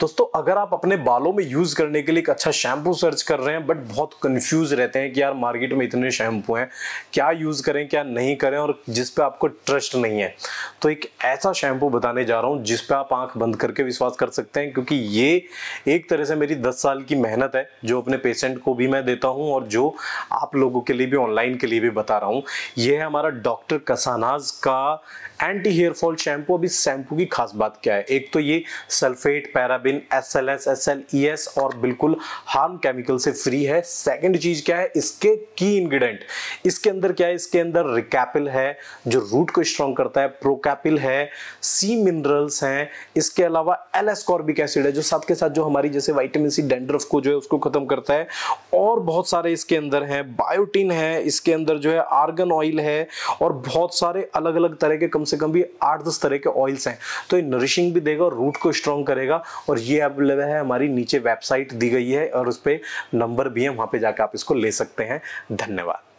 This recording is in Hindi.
दोस्तों अगर आप अपने बालों में यूज़ करने के लिए एक अच्छा शैम्पू सर्च कर रहे हैं बट बहुत कंफ्यूज रहते हैं कि यार मार्केट में इतने शैम्पू हैं क्या यूज़ करें क्या नहीं करें और जिस पे आपको ट्रस्ट नहीं है तो एक ऐसा शैम्पू बताने जा रहा हूं जिस पे आप आंख बंद करके विश्वास कर सकते हैं क्योंकि ये एक तरह से मेरी दस साल की मेहनत है जो अपने पेशेंट को भी मैं देता हूँ और जो आप लोगों के लिए भी ऑनलाइन के लिए भी बता रहा हूँ ये है हमारा डॉक्टर कसानाज का एंटी हेयरफॉल शैम्पू अभी शैम्पू की खास बात क्या है एक तो ये सल्फेट पैराबे paraben S L S S L E S और बिल्कुल हार्म केमिकल से फ्री है सेकेंड चीज क्या है इसके की इंग्रेडिएंट इसके अंदर क्या है इसके अंदर रिकैपिल है जो रूट को स्ट्रॉन्ग करता है प्रोकैपिल है सी मिनरल्स हैं इसके अलावा एल एस्कॉर्बिक एसिड है जो साथ के साथ जो हमारी जैसे वाइटामिन सी डेंड्रफ को जो है उसको खत्म करता है और बहुत सारे इसके अंदर है बायोटिन है इसके अंदर जो है आर्गन ऑयल है और बहुत सारे अलग अलग तरह के कम से कम भी आठ दस तरह के ऑयल्स हैं तो ये नरिशिंग भी देगा और रूट को स्ट्रॉन्ग करेगा और ये अवेलेबल है हमारी नीचे वेबसाइट दी गई है और उस पर नंबर भी है वहाँ पर जाकर आप इसको ले सकते हैं धन्यवाद